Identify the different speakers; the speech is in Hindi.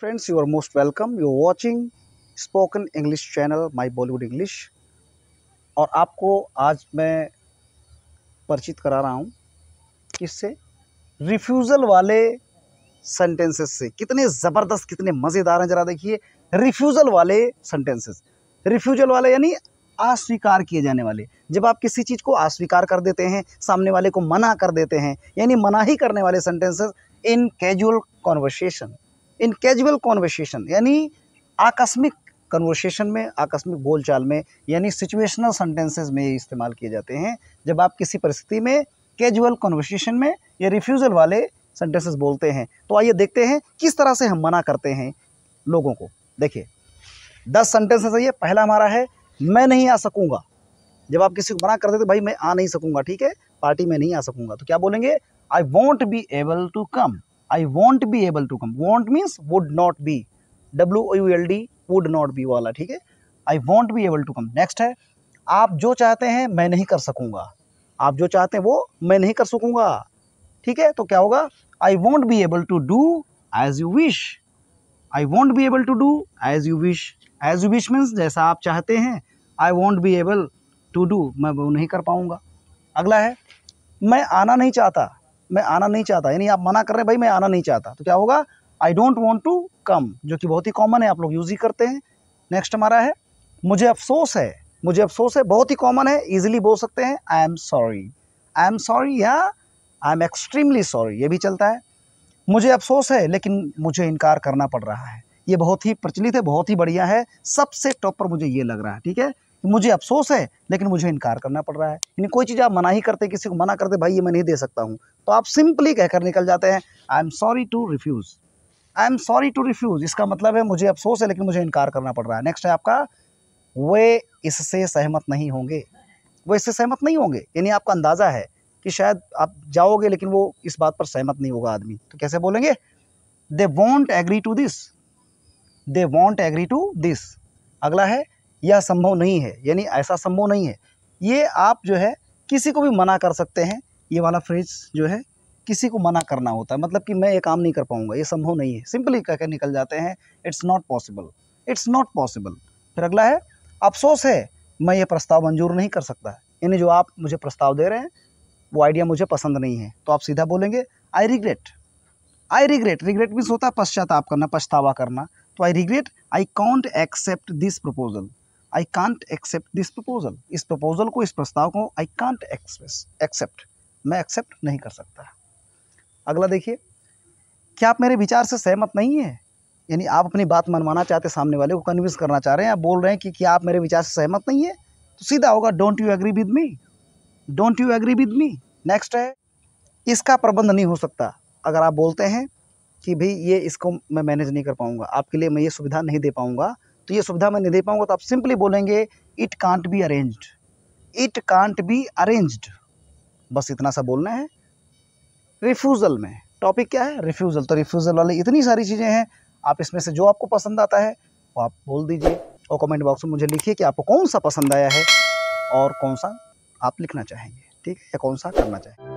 Speaker 1: friends you are most welcome you watching spoken English channel my Bollywood English और आपको आज मैं परिचित करा रहा हूँ किससे रिफ्यूज़ल वाले सेंटेंसेस से कितने ज़बरदस्त कितने मज़ेदार हैं ज़रा देखिए रिफ्यूज़ल वाले सेंटेंसेस रिफ्यूज़ल वाले यानी अस्वीकार किए जाने वाले जब आप किसी चीज़ को अस्वीकार कर देते हैं सामने वाले को मना कर देते हैं यानी मना ही करने वाले sentences in casual conversation in casual conversation यानी आकस्मिक कन्वर्सेशन में आकस्मिक बोलचाल में यानी सिचुएशनल सेंटेंसेस में ये इस्तेमाल किए जाते हैं जब आप किसी परिस्थिति में कैजुअल कॉन्वर्सेशन में या रिफ्यूज़ल वाले सेंटेंसेस बोलते हैं तो आइए देखते हैं किस तरह से हम मना करते हैं लोगों को देखिए दस सेंटेंसेस है ये पहला हमारा है मैं नहीं आ सकूँगा जब आप किसी को मना कर देते तो भाई मैं आ नहीं सकूँगा ठीक है पार्टी में नहीं आ सकूँगा तो क्या बोलेंगे I won't be able to come I won't be able to come won't means would not be W U L D would not be वाला ठीक है I won't be able to come next है आप जो चाहते हैं मैं नहीं कर सकूँगा आप जो चाहते हैं वो मैं नहीं कर सकूँगा ठीक है तो क्या होगा I won't be able to do as you wish I won't be able to do as you wish as you wish means जैसा आप चाहते हैं I won't be able to do मैं वो नहीं कर पाऊँगा अगला है मैं आना नहीं चाहता मैं आना नहीं चाहता यानी आप मना कर रहे हैं भाई मैं आना नहीं चाहता तो क्या होगा I don't want to come जो कि बहुत ही कॉमन है आप लोग यूज़ ही करते हैं नेक्स्ट हमारा है मुझे अफसोस है मुझे अफसोस है बहुत ही कॉमन है ईजिली बोल सकते हैं I am sorry I am sorry या आई एम एक्सट्रीमली सॉरी ये भी चलता है मुझे अफसोस है लेकिन मुझे इनकार करना पड़ रहा है ये बहुत ही प्रचलित है बहुत ही बढ़िया है सबसे टॉप पर मुझे ये लग रहा है ठीक है मुझे अफसोस है लेकिन मुझे इनकार करना पड़ रहा है यानी कोई चीज़ आप मना ही करते किसी को मना करते भाई ये मैं नहीं दे सकता हूँ तो आप सिंपली कहकर निकल जाते हैं I am sorry to refuse I am sorry to refuse इसका मतलब है मुझे अफसोस है लेकिन मुझे इनकार करना पड़ रहा है नेक्स्ट है आपका वे इससे सहमत नहीं होंगे वो इससे सहमत नहीं होंगे यानी आपका अंदाज़ा है कि शायद आप जाओगे लेकिन वो इस बात पर सहमत नहीं होगा आदमी तो कैसे बोलेंगे they won't agree to this they won't agree to this अगला है यह संभव नहीं है यानी ऐसा संभव नहीं है ये आप जो है किसी को भी मना कर सकते हैं ये वाला फ्रेज जो है किसी को मना करना होता है मतलब कि मैं ये काम नहीं कर पाऊँगा ये संभव नहीं है सिंपली कह निकल जाते हैं it's not possible it's not possible फिर अगला है अफसोस है मैं ये प्रस्ताव मंजूर नहीं कर सकता यानी जो आप मुझे प्रस्ताव दे रहे हैं वो आइडिया मुझे पसंद नहीं है तो आप सीधा बोलेंगे I regret I regret regret means होता है पश्चाताप करना पछतावा करना तो I regret I can't accept this proposal I can't accept this proposal इस प्रपोजल को इस प्रस्ताव को आई कांट एक्सप्रेस एक्सेप्ट मैं एक्सेप्ट नहीं कर सकता अगला देखिए क्या आप मेरे विचार से सहमत नहीं है यानी आप अपनी बात मनवाना चाहते सामने वाले को कन्विंस करना चाह रहे हैं आप बोल रहे हैं कि क्या आप मेरे विचार से सहमत नहीं है तो सीधा होगा don't you agree with me don't you agree with me next है इसका प्रबंध नहीं हो सकता अगर आप बोलते हैं कि भाई ये इसको मैं मैनेज नहीं कर पाऊँगा आपके लिए मैं ये सुविधा नहीं दे पाऊँगा तो ये सुविधा मैं नहीं दे पाऊँगा तो आप सिंपली बोलेंगे it can't be arranged it can't be arranged बस इतना सा बोलना है रिफ्यूज़ल में टॉपिक क्या है रिफ्यूज़ल तो रिफ्यूज़ल वाले इतनी सारी चीज़ें हैं आप इसमें से जो आपको पसंद आता है वो आप बोल दीजिए और कमेंट बॉक्स में मुझे लिखिए कि आपको कौन सा पसंद आया है और कौन सा आप लिखना चाहेंगे ठीक है या कौन सा करना चाहेंगे